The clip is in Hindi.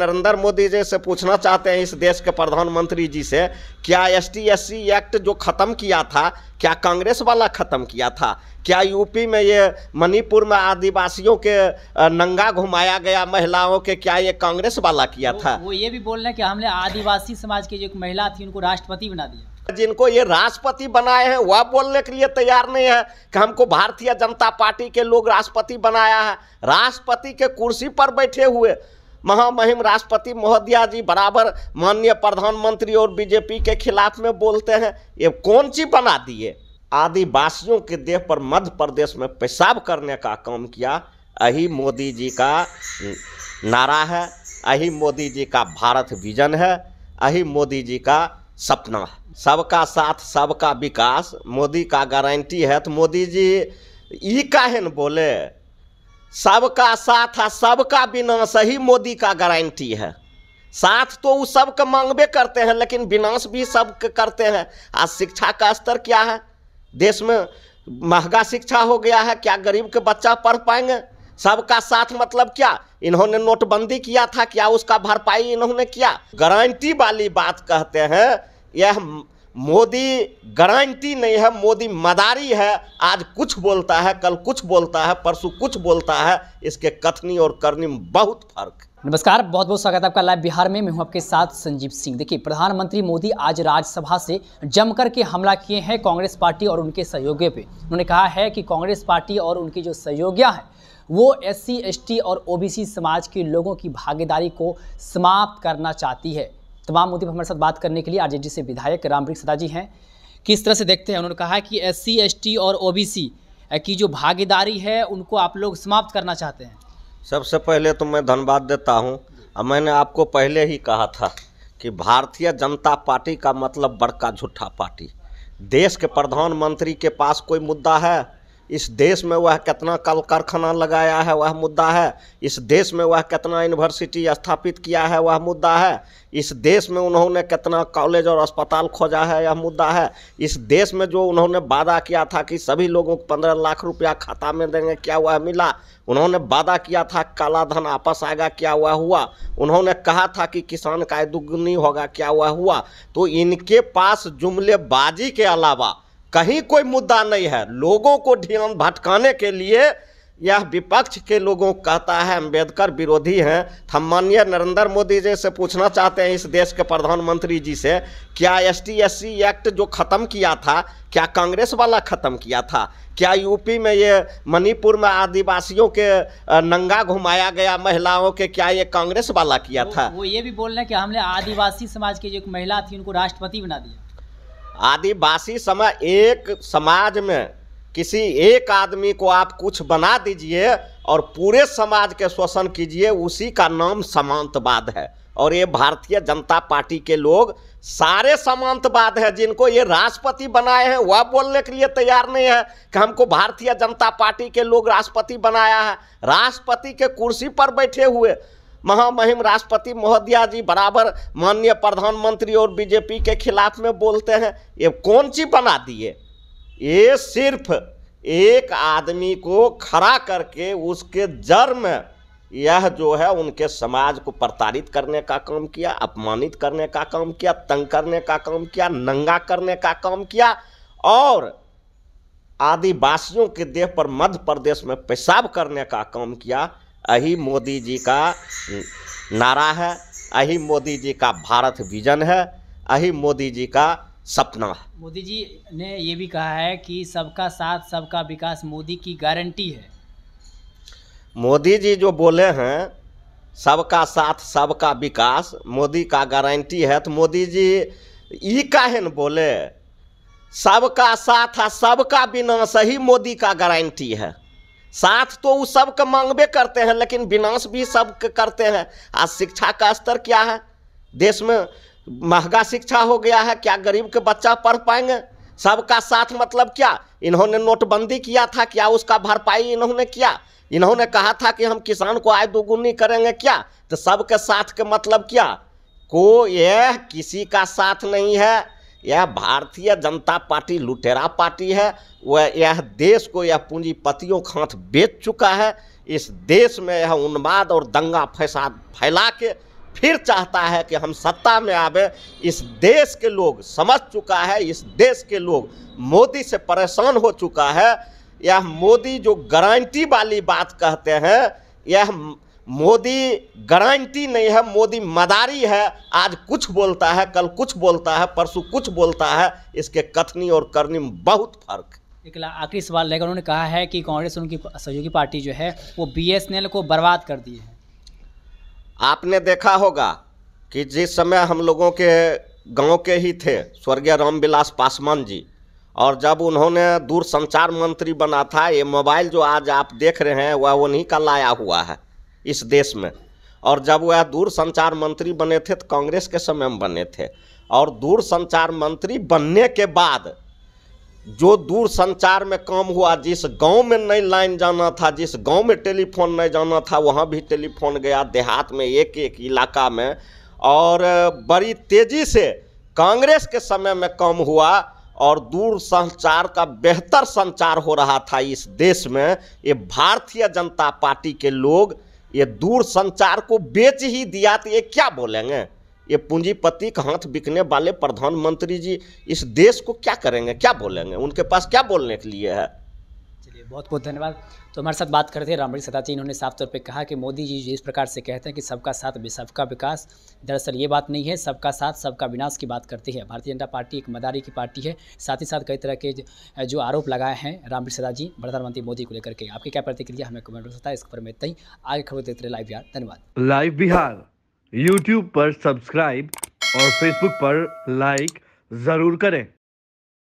नरेंद्र मोदी जी से पूछना चाहते हैं इस देश के प्रधानमंत्री जी से क्या एस टी एक्ट जो ख़त्म किया था क्या कांग्रेस वाला ख़त्म किया था क्या यूपी में ये मणिपुर में आदिवासियों के नंगा घुमाया गया महिलाओं के क्या ये कांग्रेस वाला किया वो, था वो ये भी बोल रहे हैं कि हमने आदिवासी समाज की जो एक महिला थी उनको राष्ट्रपति बना दिया जिनको ये राष्ट्रपति बनाए हैं वह बोलने के लिए तैयार नहीं है कि हमको भारतीय जनता पार्टी के लोग राष्ट्रपति बनाया है राष्ट्रपति के कुर्सी पर बैठे हुए महामहिम राष्ट्रपति महोदया जी बराबर माननीय प्रधानमंत्री और बीजेपी के खिलाफ में बोलते हैं ये कौन चीज बना दिए आदिवासियों के देह पर मध्य प्रदेश में पेशाब करने का काम किया यही मोदी जी का नारा है यही मोदी जी का भारत विजन है यही मोदी जी का सपना है सबका साथ सबका विकास मोदी का गारंटी है तो मोदी जी ई कहन बोले सबका साथ है सबका विनाश ही मोदी का गारंटी है साथ तो वो सबके मांगबे करते हैं लेकिन विनाश भी सब करते हैं आज शिक्षा का स्तर क्या है देश में महंगा शिक्षा हो गया है क्या गरीब के बच्चा पढ़ पाएंगे सबका साथ मतलब क्या इन्होंने नोटबंदी किया था क्या उसका भरपाई इन्होंने किया गारंटी वाली बात कहते हैं यह मोदी गारंटी नहीं है मोदी मदारी है आज कुछ बोलता है कल कुछ बोलता है परसों कुछ बोलता है इसके कथनी और करनी में बहुत फर्क है नमस्कार बहुत बहुत स्वागत है आपका लाइव बिहार में मैं हूं आपके साथ संजीव सिंह देखिए प्रधानमंत्री मोदी आज राज्यसभा से जमकर के हमला किए हैं कांग्रेस पार्टी और उनके सहयोगियों पे उन्होंने कहा है कि कांग्रेस पार्टी और उनकी जो सहयोगियाँ हैं वो एस सी और ओ समाज के लोगों की भागीदारी को समाप्त करना चाहती है तमाम मुद्दे पर हमारे साथ बात करने के लिए आर से विधायक रामवृक सदा जी हैं किस तरह से देखते हैं उन्होंने कहा है कि एस सी और ओ की जो भागीदारी है उनको आप लोग समाप्त करना चाहते हैं सबसे पहले तो मैं धन्यवाद देता हूँ और मैंने आपको पहले ही कहा था कि भारतीय जनता पार्टी का मतलब बड़का झूठा पार्टी देश के प्रधानमंत्री के पास कोई मुद्दा है इस देश में वह कितना कल कारखाना लगाया है वह मुद्दा है इस देश में वह कितना यूनिवर्सिटी स्थापित किया है वह मुद्दा है इस देश में उन्होंने कितना कॉलेज और अस्पताल खोजा है यह मुद्दा है इस देश में जो उन्होंने वादा किया था कि सभी लोगों को पंद्रह लाख रुपया खाता में देंगे क्या वह मिला उन्होंने वादा किया था काला धन आपस आएगा क्या हुआ हुआ उन्होंने कहा था कि किसान का दुगुनी होगा क्या हुआ हुआ तो इनके पास जुमलेबाजी के अलावा कहीं कोई मुद्दा नहीं है लोगों को ध्यान भटकाने के लिए यह विपक्ष के लोगों कहता है अम्बेडकर विरोधी हैं तो हम माननीय नरेंद्र मोदी जी से पूछना चाहते हैं इस देश के प्रधानमंत्री जी से क्या एस टी एक्ट जो ख़त्म किया था क्या कांग्रेस वाला ख़त्म किया था क्या यूपी में ये मणिपुर में आदिवासियों के नंगा घुमाया गया महिलाओं के क्या ये कांग्रेस वाला किया वो, था वो ये भी बोल रहे हैं कि हमने आदिवासी समाज की जो महिला थी उनको राष्ट्रपति बना दिया आदिवासी समय एक समाज में किसी एक आदमी को आप कुछ बना दीजिए और पूरे समाज के शोषण कीजिए उसी का नाम समांतवाद है और ये भारतीय जनता पार्टी के लोग सारे समांतवाद है जिनको ये राष्ट्रपति बनाए हैं वह बोलने के लिए तैयार नहीं है कि हमको भारतीय जनता पार्टी के लोग राष्ट्रपति बनाया है राष्ट्रपति के कुर्सी पर बैठे हुए महामहिम राष्ट्रपति महोदया जी बराबर माननीय प्रधानमंत्री और बीजेपी के खिलाफ में बोलते हैं ये कौन चीज बना दिए ये सिर्फ एक आदमी को खड़ा करके उसके जड़ में यह जो है उनके समाज को प्रताड़ित करने का काम किया अपमानित करने का काम किया तंग करने का काम किया नंगा करने का काम किया और आदिवासियों के देह पर मध्य प्रदेश में पेशाब करने का काम किया यही मोदी जी का नारा है यही मोदी जी का भारत विजन है यही मोदी जी का सपना है मोदी जी ने ये भी कहा है कि सबका साथ सबका विकास मोदी की गारंटी है मोदी जी जो बोले हैं सबका साथ सबका विकास मोदी का गारंटी है तो मोदी जी ये कहे न बोले सबका साथ सबका विनाश ही मोदी का गारंटी है साथ तो वो सबके मांगबे करते हैं लेकिन विनाश भी सब करते हैं आज शिक्षा का स्तर क्या है देश में महंगा शिक्षा हो गया है क्या गरीब के बच्चा पढ़ पाएंगे सबका साथ मतलब क्या इन्होंने नोटबंदी किया था क्या उसका भरपाई इन्होंने किया इन्होंने कहा था कि हम किसान को आय दोगुनी करेंगे क्या तो सबके साथ के मतलब क्या को यह किसी का साथ नहीं है यह भारतीय जनता पार्टी लुटेरा पार्टी है वह यह देश को यह पूंजीपतियों हाथ बेच चुका है इस देश में यह उन्माद और दंगा फैसाद फैला के फिर चाहता है कि हम सत्ता में आवे इस देश के लोग समझ चुका है इस देश के लोग मोदी से परेशान हो चुका है यह मोदी जो गारंटी वाली बात कहते हैं यह मोदी गारंटी नहीं है मोदी मदारी है आज कुछ बोलता है कल कुछ बोलता है परसों कुछ बोलता है इसके कथनी और करनी में बहुत फर्क है एक आखिरी सवाल लेकर उन्होंने कहा है कि कांग्रेस उनकी सहयोगी पार्टी जो है वो बीएसएनएल को बर्बाद कर दी है आपने देखा होगा कि जिस समय हम लोगों के गांव के ही थे स्वर्गीय रामविलास पासवान जी और जब उन्होंने दूरसंचार मंत्री बना था ये मोबाइल जो आज आप देख रहे हैं वह उन्हीं का लाया हुआ है इस देश में और जब वह दूरसंचार मंत्री बने थे तो कांग्रेस के समय में बने थे और दूरसंचार मंत्री बनने के बाद जो दूर संचार में काम हुआ जिस गांव में नहीं लाइन जाना था जिस गांव में टेलीफोन नहीं जाना था वहां भी टेलीफोन गया देहात में एक एक इलाका में और बड़ी तेजी से कांग्रेस के समय में काम हुआ और दूरसंचार का बेहतर संचार हो रहा था इस देश में ये भारतीय जनता पार्टी के लोग ये दूर संचार को बेच ही दिया तो ये क्या बोलेंगे ये पूंजीपति के हाथ बिकने वाले प्रधानमंत्री जी इस देश को क्या करेंगे क्या बोलेंगे उनके पास क्या बोलने के लिए है बहुत बहुत धन्यवाद तो हमारे साथ बात करते हैं रामबड़ी सदाची इन्होंने साफ तौर पे कहा कि मोदी जी जिस प्रकार से कहते हैं कि सबका साथ सबका विकास दरअसल ये बात नहीं है सबका साथ सबका विनाश की बात करती है भारतीय जनता पार्टी एक मदारी की पार्टी है साथ ही साथ कई तरह के जो आरोप लगाए हैं रामबड़ी सदाजी प्रधानमंत्री मोदी को लेकर के आपकी क्या प्रतिक्रिया हमें कमेंट हो सकता है इस पर मैं इतना आगे खबर देते रहे लाइव बिहार धन्यवाद लाइव बिहार यूट्यूब पर सब्सक्राइब और फेसबुक पर लाइक जरूर करें